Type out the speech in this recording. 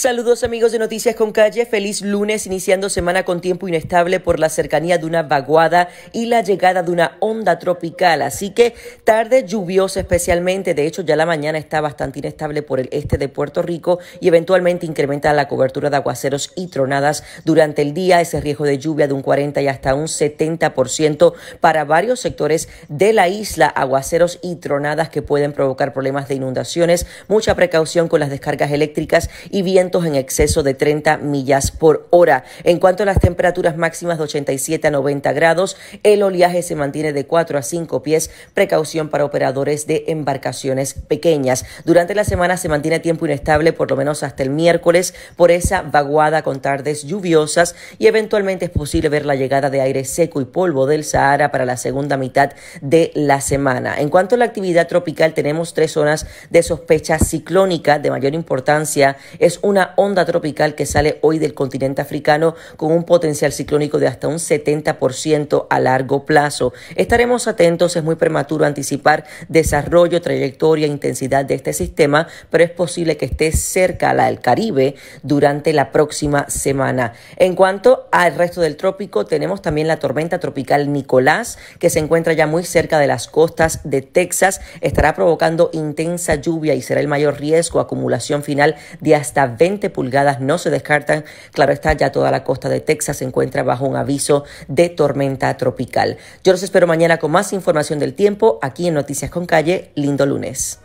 Saludos amigos de Noticias con Calle, feliz lunes iniciando semana con tiempo inestable por la cercanía de una vaguada y la llegada de una onda tropical, así que tarde lluviosa especialmente, de hecho ya la mañana está bastante inestable por el este de Puerto Rico y eventualmente incrementa la cobertura de aguaceros y tronadas durante el día, ese riesgo de lluvia de un 40 y hasta un 70% para varios sectores de la isla, aguaceros y tronadas que pueden provocar problemas de inundaciones, mucha precaución con las descargas eléctricas y bien en exceso de 30 millas por hora. En cuanto a las temperaturas máximas de 87 a 90 grados, el oleaje se mantiene de 4 a 5 pies, precaución para operadores de embarcaciones pequeñas. Durante la semana se mantiene tiempo inestable por lo menos hasta el miércoles por esa vaguada con tardes lluviosas y eventualmente es posible ver la llegada de aire seco y polvo del Sahara para la segunda mitad de la semana. En cuanto a la actividad tropical, tenemos tres zonas de sospecha ciclónica de mayor importancia. Es una onda tropical que sale hoy del continente africano con un potencial ciclónico de hasta un 70% a largo plazo. Estaremos atentos, es muy prematuro anticipar desarrollo, trayectoria, intensidad de este sistema, pero es posible que esté cerca la del Caribe durante la próxima semana. En cuanto al resto del trópico, tenemos también la tormenta tropical Nicolás, que se encuentra ya muy cerca de las costas de Texas, estará provocando intensa lluvia y será el mayor riesgo acumulación final de hasta 20 pulgadas no se descartan. Claro está, ya toda la costa de Texas se encuentra bajo un aviso de tormenta tropical. Yo los espero mañana con más información del tiempo aquí en Noticias con Calle. Lindo lunes.